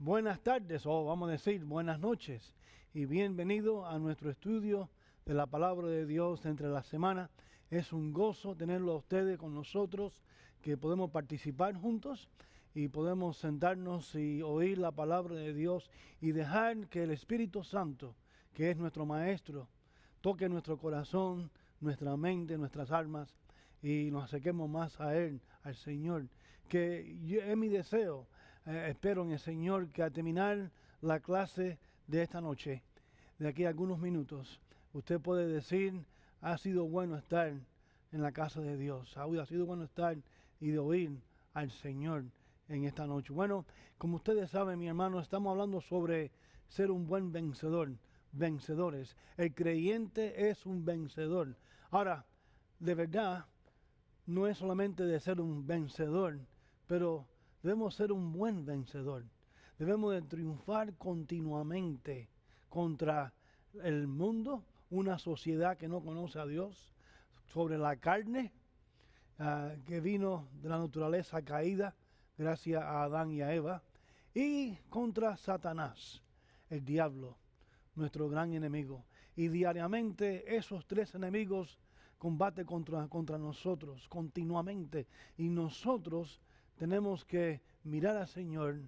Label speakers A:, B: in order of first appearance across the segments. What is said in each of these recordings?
A: Buenas tardes, o vamos a decir buenas noches, y bienvenido a nuestro estudio de la palabra de Dios entre la semana. Es un gozo tenerlo a ustedes con nosotros, que podemos participar juntos y podemos sentarnos y oír la palabra de Dios y dejar que el Espíritu Santo, que es nuestro Maestro, toque nuestro corazón, nuestra mente, nuestras almas y nos acerquemos más a Él, al Señor. Que es mi deseo eh, espero en el Señor que al terminar la clase de esta noche, de aquí a algunos minutos, usted puede decir, ha sido bueno estar en la casa de Dios, ha sido bueno estar y de oír al Señor en esta noche. Bueno, como ustedes saben, mi hermano, estamos hablando sobre ser un buen vencedor, vencedores. El creyente es un vencedor. Ahora, de verdad, no es solamente de ser un vencedor, pero Debemos ser un buen vencedor. Debemos triunfar continuamente contra el mundo, una sociedad que no conoce a Dios, sobre la carne ah, que vino de la naturaleza caída gracias a Adán y a Eva, y contra Satanás, el diablo, nuestro gran enemigo. Y diariamente esos tres enemigos combaten contra, contra nosotros continuamente y nosotros tenemos que mirar al Señor,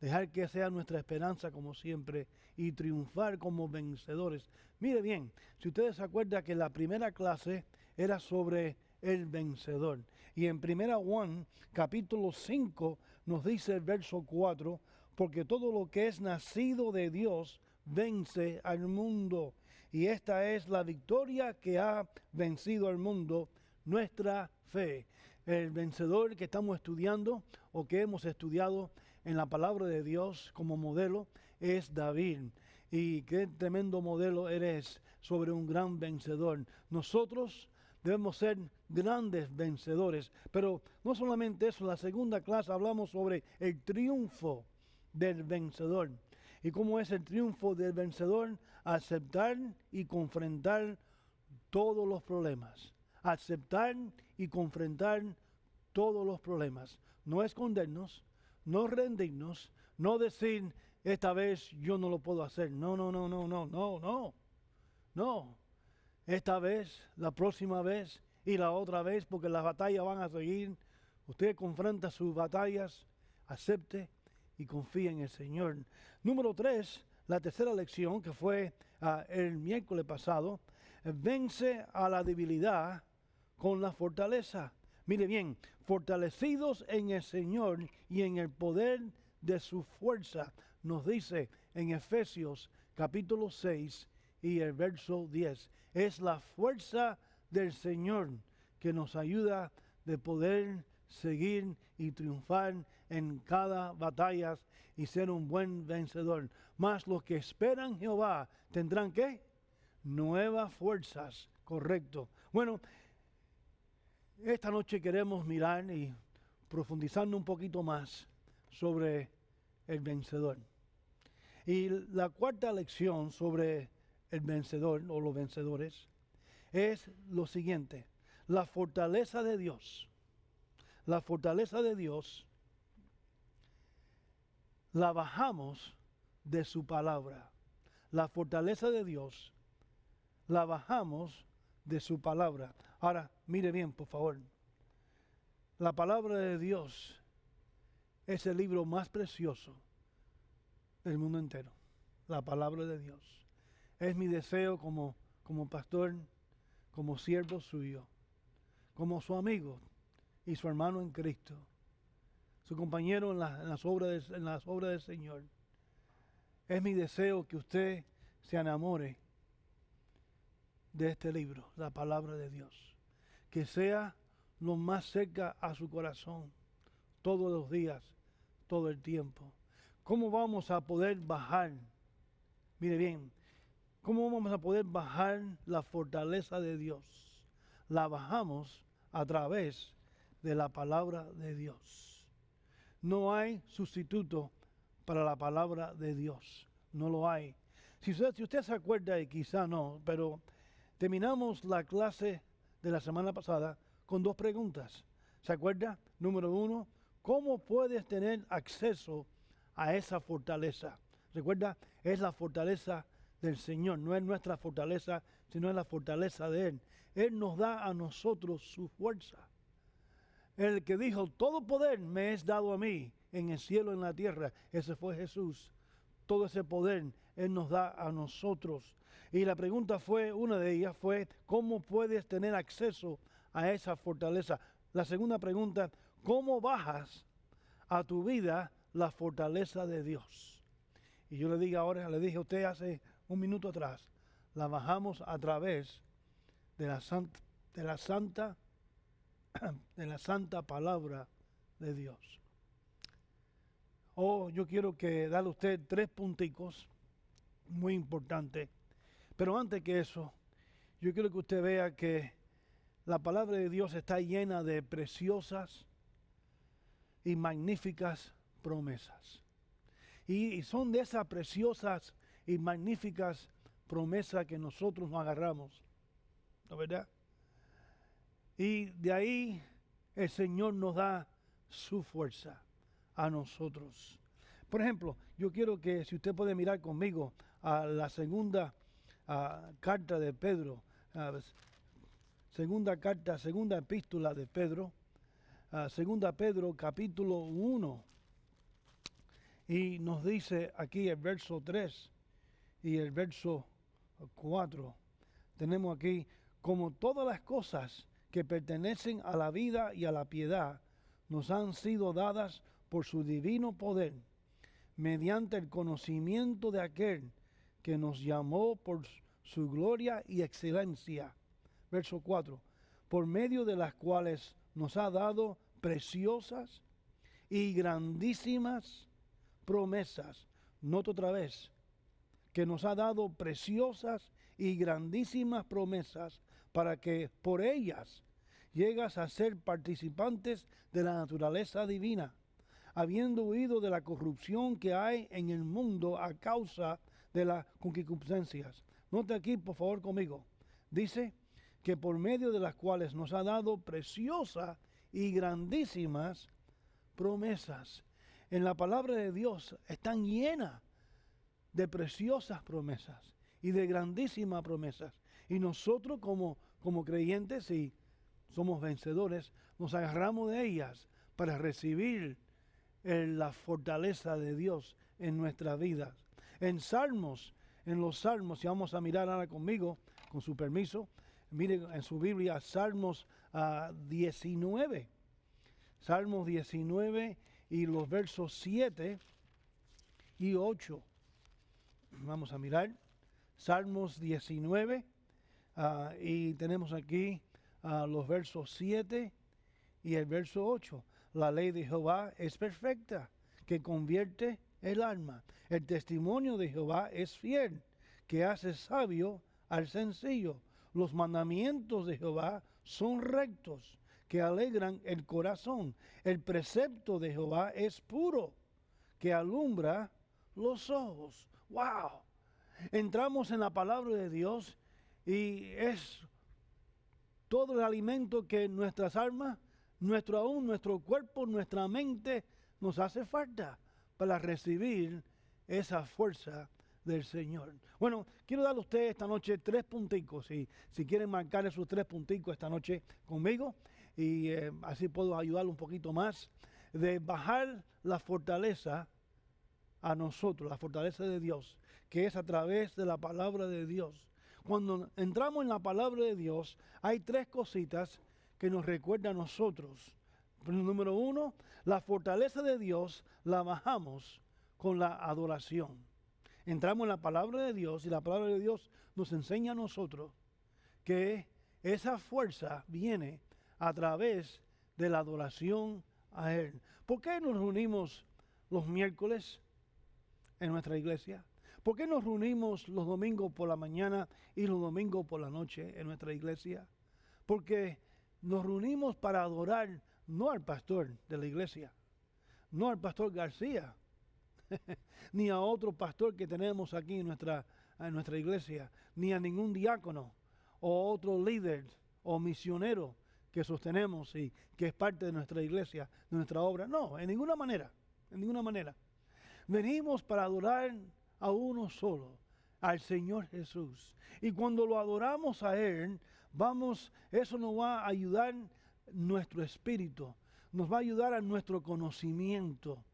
A: dejar que sea nuestra esperanza como siempre y triunfar como vencedores. Mire bien, si ustedes se acuerdan que la primera clase era sobre el vencedor. Y en primera Juan, capítulo 5, nos dice el verso 4, porque todo lo que es nacido de Dios vence al mundo. Y esta es la victoria que ha vencido al mundo, nuestra fe el vencedor que estamos estudiando o que hemos estudiado en la palabra de Dios como modelo es David. Y qué tremendo modelo eres sobre un gran vencedor. Nosotros debemos ser grandes vencedores. Pero no solamente eso, la segunda clase hablamos sobre el triunfo del vencedor. ¿Y cómo es el triunfo del vencedor? Aceptar y confrontar todos los problemas aceptar y confrontar todos los problemas. No escondernos, no rendirnos, no decir, esta vez yo no lo puedo hacer. No, no, no, no, no, no, no. No. Esta vez, la próxima vez y la otra vez, porque las batallas van a seguir. Usted confronta sus batallas, acepte y confía en el Señor. Número tres, la tercera lección que fue ah, el miércoles pasado, vence a la debilidad con la fortaleza. Mire bien, fortalecidos en el Señor y en el poder de su fuerza, nos dice en Efesios capítulo 6 y el verso 10. Es la fuerza del Señor que nos ayuda de poder seguir y triunfar en cada batalla y ser un buen vencedor. Mas los que esperan Jehová tendrán que nuevas fuerzas, correcto. Bueno, esta noche queremos mirar y profundizando un poquito más sobre el vencedor. Y la cuarta lección sobre el vencedor o los vencedores es lo siguiente, la fortaleza de Dios, la fortaleza de Dios la bajamos de su palabra. La fortaleza de Dios la bajamos de su palabra. Ahora, mire bien, por favor. La palabra de Dios es el libro más precioso del mundo entero. La palabra de Dios. Es mi deseo como, como pastor, como siervo suyo, como su amigo y su hermano en Cristo, su compañero en, las, obras en las obras del Señor. Es mi deseo que usted se enamore de este libro, la palabra de Dios que sea lo más cerca a su corazón, todos los días, todo el tiempo. ¿Cómo vamos a poder bajar? Mire bien, ¿cómo vamos a poder bajar la fortaleza de Dios? La bajamos a través de la palabra de Dios. No hay sustituto para la palabra de Dios. No lo hay. Si usted, si usted se acuerda, y quizá no, pero terminamos la clase de la semana pasada con dos preguntas. ¿Se acuerda? Número uno, ¿cómo puedes tener acceso a esa fortaleza? Recuerda, es la fortaleza del Señor, no es nuestra fortaleza, sino es la fortaleza de Él. Él nos da a nosotros su fuerza. El que dijo, todo poder me es dado a mí en el cielo y en la tierra, ese fue Jesús. Todo ese poder él nos da a nosotros. Y la pregunta fue, una de ellas fue, ¿cómo puedes tener acceso a esa fortaleza? La segunda pregunta, ¿cómo bajas a tu vida la fortaleza de Dios? Y yo le dije ahora, le dije a usted hace un minuto atrás, la bajamos a través de la santa, de la santa, de la santa palabra de Dios. Oh, yo quiero que darle usted tres punticos muy importante. Pero antes que eso, yo quiero que usted vea que la palabra de Dios está llena de preciosas y magníficas promesas. Y, son de esas preciosas y magníficas promesas que nosotros nos agarramos. ¿No verdad? Y de ahí el Señor nos da su fuerza a nosotros. Por ejemplo, yo quiero que si usted puede mirar conmigo a la segunda carta de Pedro, segunda carta, segunda epístola de Pedro, segunda Pedro capítulo 1. Y nos dice aquí el verso 3 y el verso 4. Tenemos aquí, como todas las cosas que pertenecen a la vida y a la piedad, nos han sido dadas por su divino poder, mediante el conocimiento de aquel que nos llamó por su gloria y excelencia. Verso 4. Por medio de las cuales nos ha dado preciosas y grandísimas promesas. Noto otra vez que nos ha dado preciosas y grandísimas promesas para que por ellas llegas a ser participantes de la naturaleza divina, habiendo huido de la corrupción que hay en el mundo a causa de las concupiscencias. Note aquí, por favor, conmigo. Dice que por medio de las cuales nos ha dado preciosas y grandísimas promesas. En la palabra de Dios están llenas de preciosas promesas y de grandísimas promesas. Y nosotros como, como creyentes y somos vencedores, nos agarramos de ellas para recibir eh, la fortaleza de Dios en nuestras vidas. En Salmos, en los Salmos, si vamos a mirar ahora conmigo, con su permiso, miren en su Biblia, Salmos 19. Ah, Salmos 19 y los versos 7 y 8. Vamos a mirar. Salmos 19 ah, y tenemos aquí ah, los versos 7 y el verso 8. La ley de Jehová es perfecta, que convierte el alma. El testimonio de Jehová es fiel, que hace sabio al sencillo. Los mandamientos de Jehová son rectos, que alegran el corazón. El precepto de Jehová es puro, que alumbra los ojos. ¡Wow! Entramos en la palabra de Dios y es todo el alimento que nuestras almas, nuestro aún, nuestro cuerpo, nuestra mente nos hace falta para recibir esa fuerza del Señor. Bueno, quiero darle a ustedes esta noche tres punticos, si quieren marcar esos tres punticos esta noche conmigo, y eh, así puedo ayudarle un poquito más, de bajar la fortaleza a nosotros, la fortaleza de Dios, que es a través de la palabra de Dios. Cuando entramos en la palabra de Dios, hay tres cositas que nos recuerda a nosotros número uno, la fortaleza de Dios la bajamos con la adoración. Entramos en la palabra de Dios y la palabra de Dios nos enseña a nosotros que esa fuerza viene a través de la adoración a Él. ¿Por qué nos reunimos los miércoles en nuestra iglesia? ¿Por qué nos reunimos los domingos por la mañana y los domingos por la noche en nuestra iglesia? Porque nos reunimos para adorar no al pastor de la iglesia, no al pastor García, ni a otro pastor que tenemos aquí en nuestra, en nuestra iglesia, ni a ningún diácono o otro líder o misionero que sostenemos y que es parte de nuestra iglesia, de nuestra obra. No, en ninguna manera, en ninguna manera. Venimos para adorar a uno solo, al Señor Jesús. Y cuando lo adoramos a Él, vamos, eso nos va a ayudar nuestro espíritu, nos va a ayudar a nuestro conocimiento.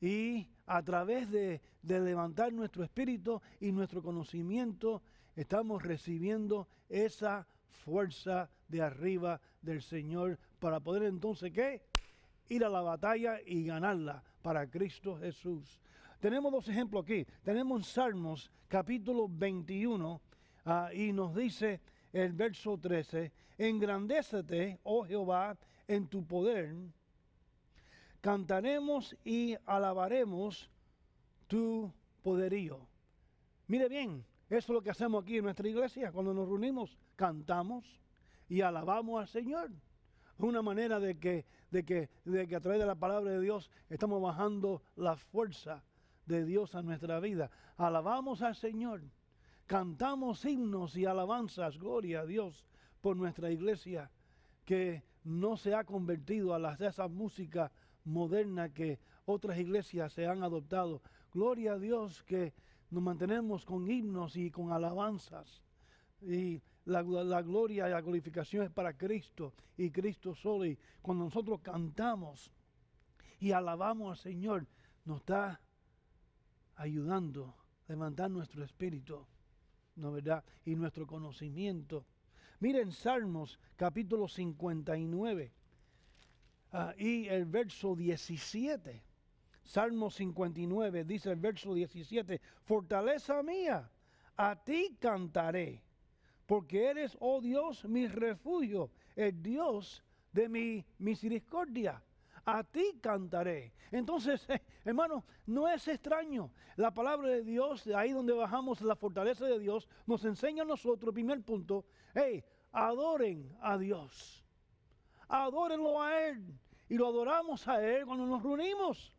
A: Y a través de, levantar nuestro espíritu y nuestro conocimiento, estamos recibiendo esa fuerza de arriba del Señor para poder entonces qué? Ir a la batalla y ganarla para Cristo Jesús. Tenemos dos ejemplos aquí. Tenemos Salmos capítulo 21 ah, y nos dice el verso 13, engrandécete, oh Jehová, en tu poder, cantaremos y alabaremos tu poderío. Mire bien, eso es lo que hacemos aquí en nuestra iglesia, cuando nos reunimos, cantamos y alabamos al Señor. Es una manera de que, de, que, de que a través de la palabra de Dios estamos bajando la fuerza de Dios a nuestra vida. Alabamos al Señor cantamos himnos y alabanzas, gloria a Dios, por nuestra iglesia que no se ha convertido a las de esa música moderna que otras iglesias se han adoptado. Gloria a Dios que nos mantenemos con himnos y con alabanzas. Y la, la gloria y la glorificación es para Cristo y Cristo solo. Y cuando nosotros cantamos y alabamos al Señor, nos está ayudando a levantar nuestro espíritu verdad? Y nuestro conocimiento. Miren Salmos capítulo 59 ah, y el verso 17. Salmos 59 dice el verso 17, fortaleza mía, a ti cantaré, porque eres, oh Dios, mi refugio, el Dios de mi misericordia a ti cantaré. Entonces, hermano, no es extraño. La palabra de Dios, de ahí donde bajamos la fortaleza de Dios, nos enseña a nosotros, primer punto, hey, adoren a Dios. Adórenlo a Él. Y lo adoramos a Él cuando nos reunimos.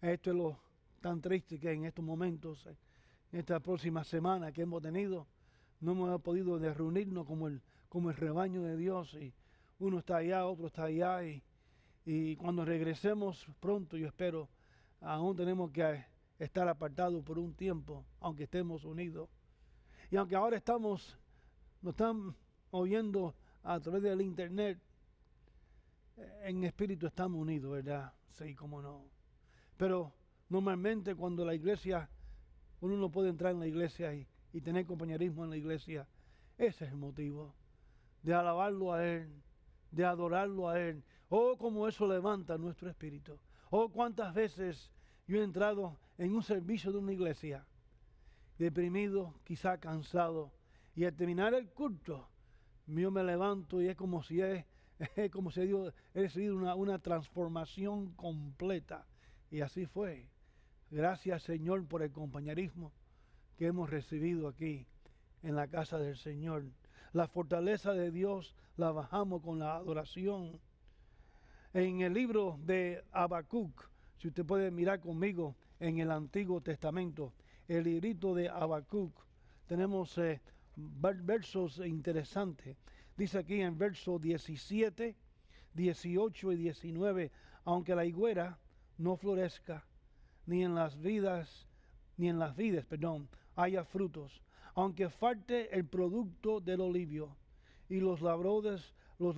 A: Esto es lo tan triste que en estos momentos, en esta próxima semana que hemos tenido, no hemos podido reunirnos como el, como el rebaño de Dios y, uno está allá, otro está allá y, y cuando regresemos pronto, yo espero, aún tenemos que eh, estar apartados por un tiempo, aunque estemos unidos. Y aunque ahora estamos, nos están oyendo a través del internet, eh, en espíritu estamos unidos, ¿verdad? Sí, cómo no. Pero normalmente cuando la iglesia, uno no puede entrar en la iglesia y, y tener compañerismo en la iglesia, ese es el motivo de alabarlo a Él, de adorarlo a Él. Oh, cómo eso levanta nuestro espíritu. Oh, cuántas veces yo he entrado en un servicio de una iglesia, deprimido, quizá cansado, y al terminar el culto, yo me levanto y es como si he, como si he recibido una, una transformación completa. Y así fue. Gracias Señor por el compañerismo que hemos recibido aquí en la casa del Señor. La fortaleza de Dios la bajamos con la adoración. En el libro de Habacuc, si usted puede mirar conmigo en el Antiguo Testamento, el librito de Habacuc, tenemos eh, versos interesantes. Dice aquí en verso 17, 18 y 19, aunque la higuera no florezca, ni en las vidas, ni en las vides, perdón, haya frutos, aunque falte el producto del olivio y los labradores, los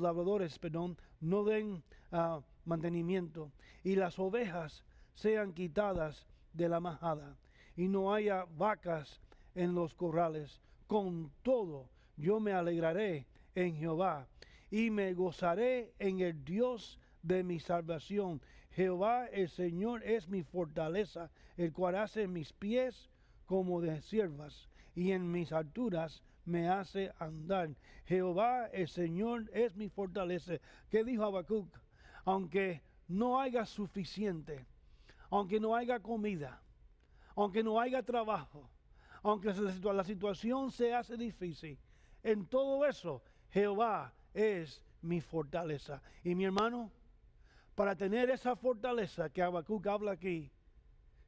A: no den ah, mantenimiento y las ovejas sean quitadas de la majada y no haya vacas en los corrales. Con todo, yo me alegraré en Jehová y me gozaré en el Dios de mi salvación. Jehová el Señor es mi fortaleza, el cual hace mis pies como de siervas y en mis alturas me hace andar. Jehová el Señor es mi fortaleza. ¿Qué dijo Habacuc? Aunque no haya suficiente, aunque no haya comida, aunque no haya trabajo, aunque la situación se hace difícil, en todo eso Jehová es mi fortaleza. Y mi hermano, para tener esa fortaleza que Habacuc habla aquí,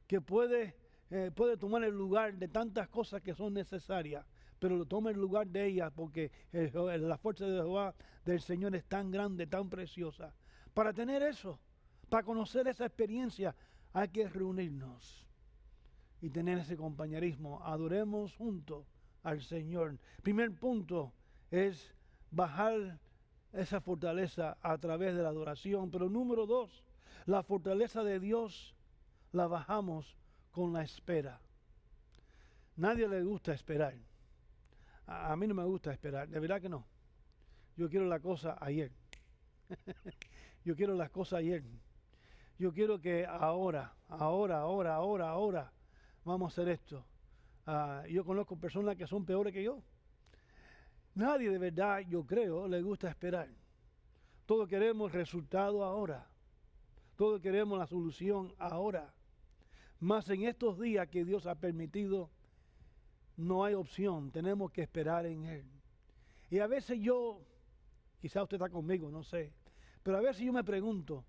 A: que puede eh, puede tomar el lugar de tantas cosas que son necesarias, pero lo toma el lugar de ellas porque la fuerza de Jehová del Señor es tan grande, tan preciosa. Para tener eso, para conocer esa experiencia, hay que reunirnos y tener ese compañerismo. Adoremos junto al Señor. Primer punto es bajar esa fortaleza a través de la adoración. Pero número dos, la fortaleza de Dios la bajamos con la espera. Nadie le gusta esperar. A, mí no me gusta esperar, de verdad que no. Yo quiero la cosa ayer. Yo quiero las cosas ayer. Yo quiero que ahora, ahora, ahora, ahora, ahora vamos a hacer esto. Ah, yo conozco personas que son peores que yo. Nadie de verdad, yo creo, le gusta esperar. Todos queremos resultado ahora. Todos queremos la solución ahora. Mas en estos días que Dios ha permitido, no hay opción, tenemos que esperar en Él. Y a veces yo, quizá usted está conmigo, no sé, pero a veces yo me pregunto,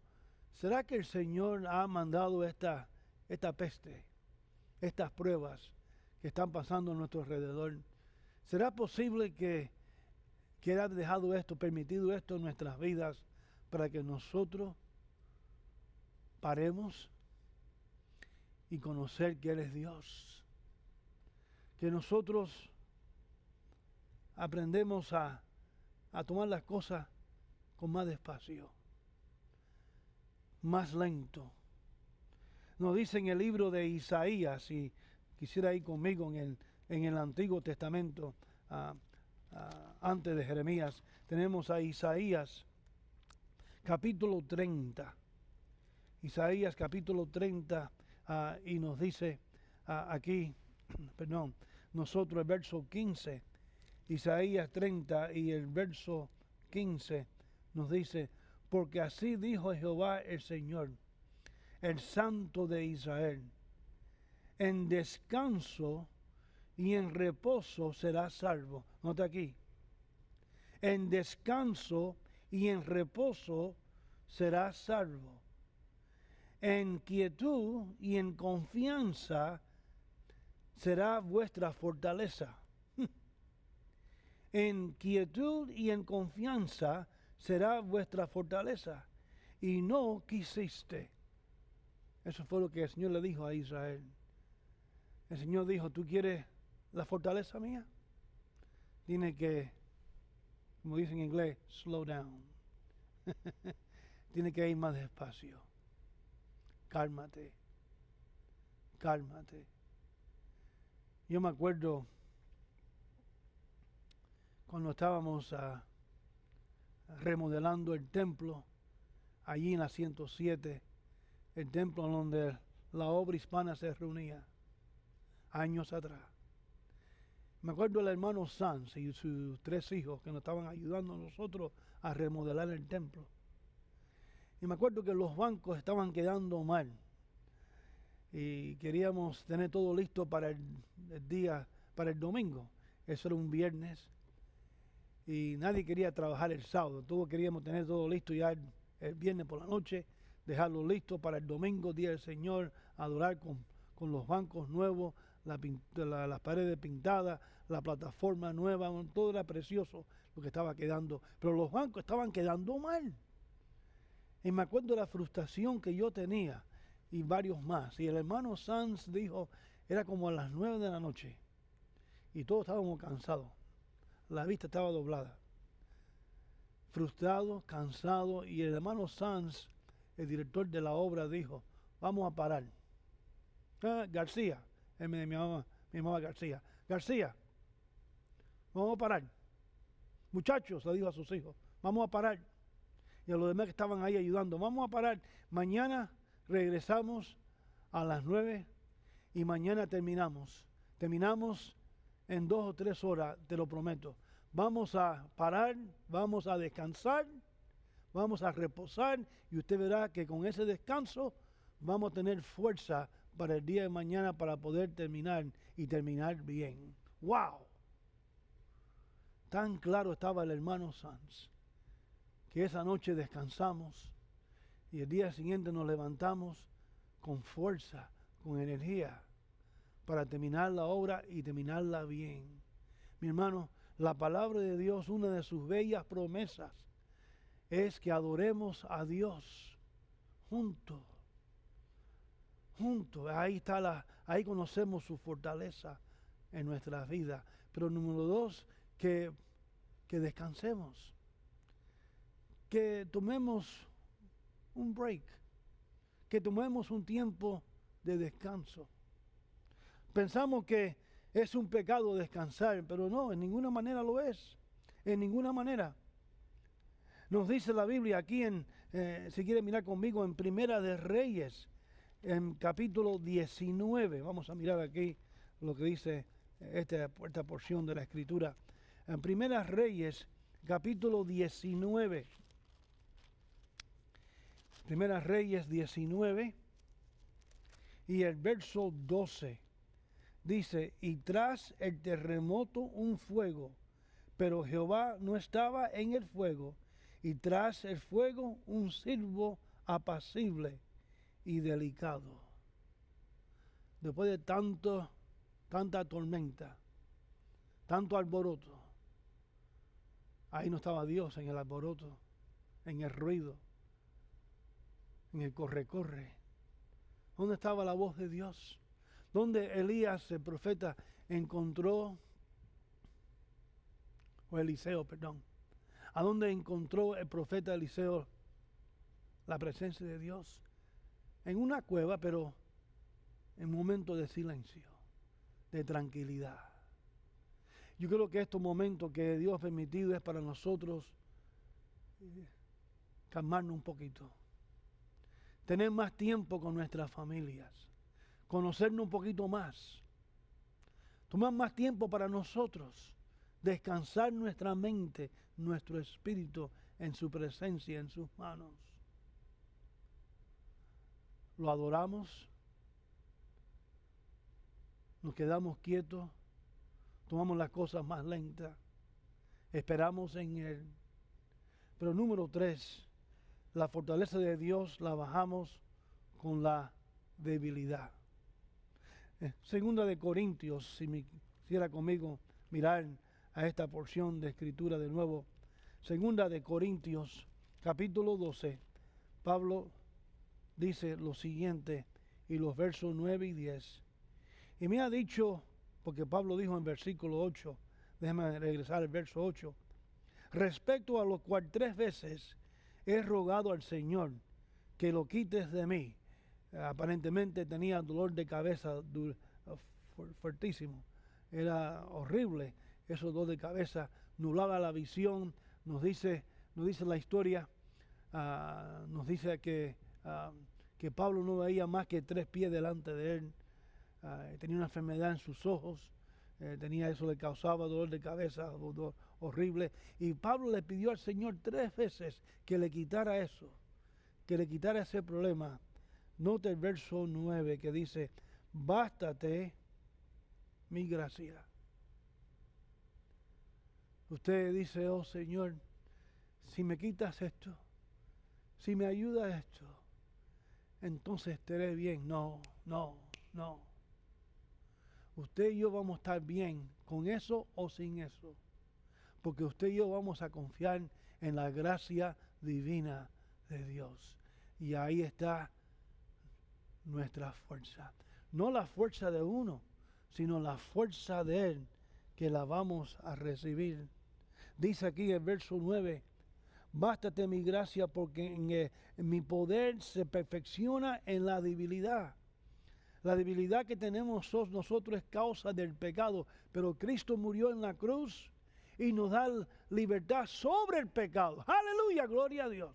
A: ¿será que el Señor ha mandado esta, esta peste, estas pruebas que están pasando a nuestro alrededor? ¿Será posible que, que Él ha dejado esto, permitido esto en nuestras vidas para que nosotros paremos? y conocer que eres es Dios. Que nosotros aprendemos a, tomar las cosas con más despacio, más lento. Nos dice en el libro de Isaías, y quisiera ir conmigo en el, en el Antiguo Testamento, antes de Jeremías, tenemos a Isaías capítulo 30. Isaías capítulo 30 Ah, y nos dice ah, aquí, perdón, nosotros el verso 15, Isaías 30 y el verso 15 nos dice, porque así dijo Jehová el Señor, el Santo de Israel, en descanso y en reposo será salvo. Nota aquí, en descanso y en reposo será salvo en quietud y en confianza será vuestra fortaleza. en quietud y en confianza será vuestra fortaleza. Y no quisiste. Eso fue lo que el Señor le dijo a Israel. El Señor dijo, ¿tú quieres la fortaleza mía? Tiene que, como dicen en inglés, slow down. Tiene que ir más despacio cálmate, cálmate. Yo me acuerdo cuando estábamos ah, remodelando el templo, allí en la 107, el templo donde la obra hispana se reunía años atrás. Me acuerdo el hermano Sanz y sus tres hijos que nos estaban ayudando a nosotros a remodelar el templo. Y me acuerdo que los bancos estaban quedando mal. Y queríamos tener todo listo para el, día, para el domingo. Eso era un viernes. Y nadie quería trabajar el sábado. Todos queríamos tener todo listo ya el, viernes por la noche, dejarlo listo para el domingo, día del Señor, adorar con, los bancos nuevos, las paredes pintadas, la plataforma nueva, todo era precioso lo que estaba quedando. Pero los bancos estaban quedando mal. Y me acuerdo la frustración que yo tenía y varios más. Y el hermano Sanz dijo, era como a las nueve de la noche. Y todos estábamos cansados. La vista estaba doblada. Frustrado, cansado. Y el hermano Sanz, el director de la obra, dijo, vamos a parar. Ah, García, mi mamá, mi mamá García. García, vamos a parar. Muchachos, le dijo a sus hijos, vamos a parar y a los demás que estaban ahí ayudando. Vamos a parar. Mañana regresamos a las nueve y mañana terminamos. Terminamos en dos o tres horas, te lo prometo. Vamos a parar, vamos a descansar, vamos a reposar y usted verá que con ese descanso vamos a tener fuerza para el día de mañana para poder terminar y terminar bien. ¡Wow! Tan claro estaba el hermano Sanz que esa noche descansamos y el día siguiente nos levantamos con fuerza, con energía, para terminar la obra y terminarla bien. Mi hermano, la palabra de Dios, una de sus bellas promesas, es que adoremos a Dios junto, junto. ahí está la, ahí conocemos su fortaleza en nuestras vidas. Pero número dos, que, que descansemos que tomemos un break, que tomemos un tiempo de descanso. Pensamos que es un pecado descansar, pero no, en ninguna manera lo es, en ninguna manera. Nos dice la Biblia aquí en, eh, si quiere mirar conmigo, en Primera de Reyes, en capítulo 19. Vamos a mirar aquí lo que dice esta, esta porción de la Escritura. En de Reyes, capítulo 19. Primera Reyes 19 y el verso 12. Dice, y tras el terremoto un fuego, pero Jehová no estaba en el fuego, y tras el fuego un silbo apacible y delicado. Después de tanto, tanta tormenta, tanto alboroto, ahí no estaba Dios en el alboroto, en el ruido en el corre-corre. ¿Dónde estaba la voz de Dios? ¿Dónde Elías, el profeta, encontró, o Eliseo, perdón, a dónde encontró el profeta Eliseo la presencia de Dios? En una cueva, pero en momentos de silencio, de tranquilidad. Yo creo que estos momentos que Dios ha permitido es para nosotros eh, calmarnos un poquito tener más tiempo con nuestras familias, conocernos un poquito más, tomar más tiempo para nosotros, descansar nuestra mente, nuestro espíritu en su presencia, en sus manos. Lo adoramos, nos quedamos quietos, tomamos las cosas más lentas, esperamos en Él. Pero número tres, la fortaleza de Dios la bajamos con la debilidad. Eh, segunda de Corintios, si me quisiera conmigo mirar a esta porción de escritura de nuevo. Segunda de Corintios, capítulo 12, Pablo dice lo siguiente y los versos 9 y 10. Y me ha dicho, porque Pablo dijo en versículo 8, déjame regresar al verso 8, respecto a lo cual tres veces he rogado al Señor que lo quites de mí. Aparentemente tenía dolor de cabeza uh, fuertísimo. Era horrible ese dolor de cabeza, nulaba la visión. Nos dice, nos dice la historia, ah, nos dice que, ah, que Pablo no veía más que tres pies delante de él. Ah, tenía una enfermedad en sus ojos, eh, tenía eso le causaba dolor de cabeza, horrible. Y Pablo le pidió al Señor tres veces que le quitara eso, que le quitara ese problema. Note el verso 9 que dice, bástate mi gracia. Usted dice, oh Señor, si me quitas esto, si me ayuda esto, entonces estaré bien. No, no, no. Usted y yo vamos a estar bien con eso o sin eso porque usted y yo vamos a confiar en la gracia divina de Dios. Y ahí está nuestra fuerza. No la fuerza de uno, sino la fuerza de Él que la vamos a recibir. Dice aquí el verso 9, bástate mi gracia porque eh, en, mi poder se perfecciona en la debilidad. La debilidad que tenemos nosotros es causa del pecado, pero Cristo murió en la cruz y nos da libertad sobre el pecado. Aleluya, gloria a Dios.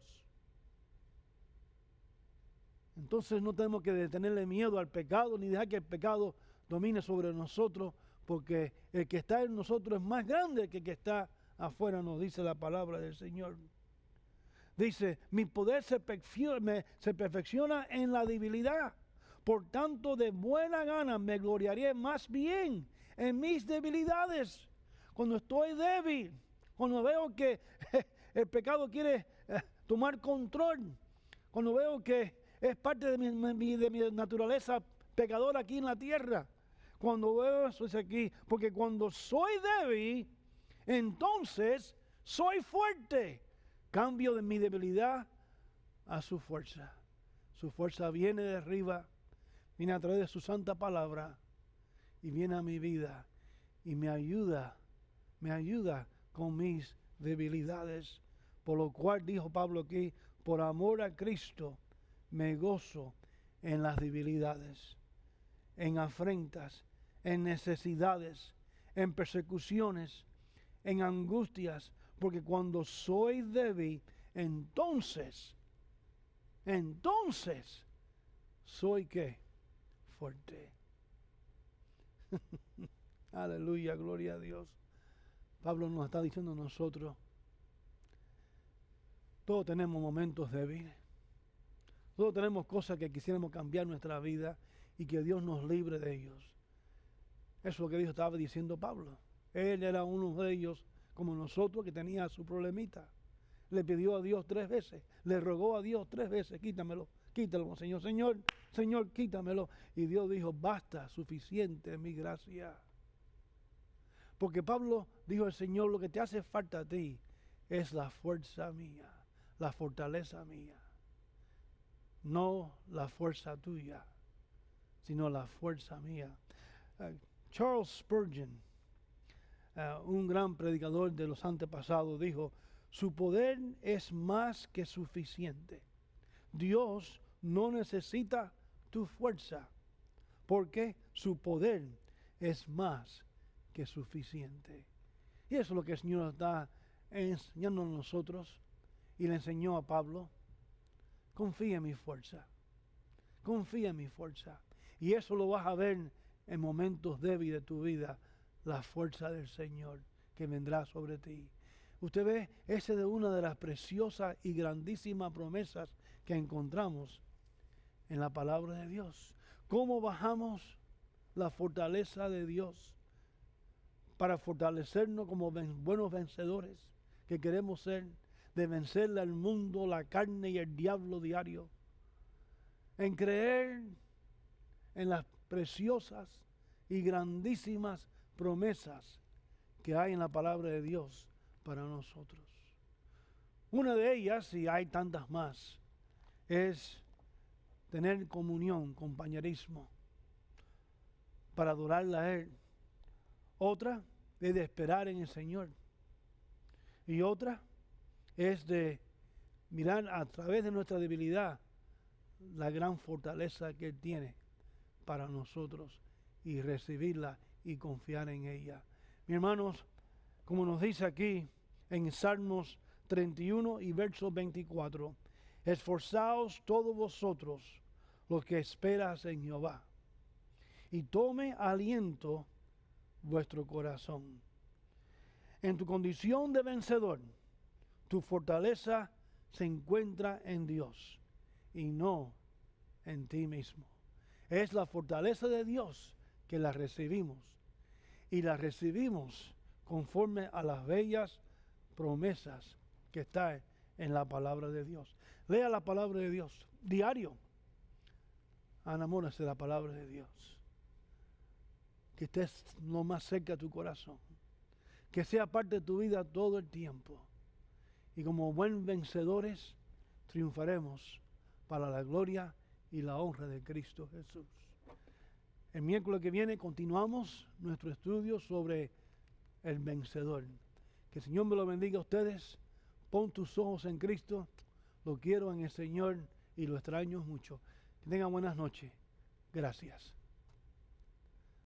A: Entonces no tenemos que detenerle miedo al pecado ni dejar que el pecado domine sobre nosotros, porque el que está en nosotros es más grande que el que está afuera, nos dice la palabra del Señor. Dice, mi poder se se perfecciona en la debilidad. Por tanto, de buena gana me gloriaré más bien en mis debilidades cuando estoy débil, cuando veo que el pecado quiere eh, tomar control, cuando veo que es parte de mi, de mi naturaleza pecadora aquí en la tierra, cuando veo eso es aquí, porque cuando soy débil, entonces soy fuerte. Cambio de mi debilidad a su fuerza. Su fuerza viene de arriba, viene a través de su santa palabra y viene a mi vida y me ayuda me ayuda con mis debilidades. Por lo cual dijo Pablo aquí, por amor a Cristo me gozo en las debilidades, en afrentas, en necesidades, en persecuciones, en angustias, porque cuando soy débil, entonces, entonces, soy qué? Fuerte. Aleluya, gloria a Dios. Pablo nos está diciendo a nosotros, todos tenemos momentos débiles, todos tenemos cosas que quisiéramos cambiar nuestra vida y que Dios nos libre de ellos. Eso es lo que Dios estaba diciendo Pablo. Él era uno de ellos, como nosotros, que tenía su problemita. Le pidió a Dios tres veces, le rogó a Dios tres veces, quítamelo, quítalo, Señor, Señor, Señor, quítamelo. Y Dios dijo, basta, suficiente mi gracia. Porque Pablo dijo al Señor, lo que te hace falta a ti es la fuerza mía, la fortaleza mía. No la fuerza tuya, sino la fuerza mía. Eh, Charles Spurgeon, eh, un gran predicador de los antepasados, dijo, su poder es más que suficiente. Dios no necesita tu fuerza, porque su poder es más que es suficiente. Y eso es lo que el Señor está enseñando a nosotros y le enseñó a Pablo. Confía en mi fuerza. Confía en mi fuerza. Y eso lo vas a ver en momentos débiles de tu vida, la fuerza del Señor que vendrá sobre ti. Usted ve, esa es una de las preciosas y grandísimas promesas que encontramos en la palabra de Dios. ¿Cómo bajamos la fortaleza de Dios para fortalecernos como buenos vencedores que queremos ser, de vencerle al mundo, la carne y el diablo diario, en creer en las preciosas y grandísimas promesas que hay en la palabra de Dios para nosotros. Una de ellas, y hay tantas más, es tener comunión, compañerismo, para adorarla a Él otra es de esperar en el Señor. Y otra es de mirar a través de nuestra debilidad la gran fortaleza que Él tiene para nosotros y recibirla y confiar en ella. ...mi hermanos, como nos dice aquí en Salmos 31 y verso 24, esforzaos todos vosotros los que esperas en Jehová y tome aliento vuestro corazón. En tu condición de vencedor, tu fortaleza se encuentra en Dios y no en ti mismo. Es la fortaleza de Dios que la recibimos y la recibimos conforme a las bellas promesas que está en la palabra de Dios. Lea la palabra de Dios diario. Enamórase de la palabra de Dios que estés lo más cerca de tu corazón, que sea parte de tu vida todo el tiempo. Y como buen vencedores, triunfaremos para la gloria y la honra de Cristo Jesús. El miércoles que viene continuamos nuestro estudio sobre el vencedor. Que el Señor me lo bendiga a ustedes. Pon tus ojos en Cristo. Lo quiero en el Señor y lo extraño mucho. Que tengan buenas noches. Gracias.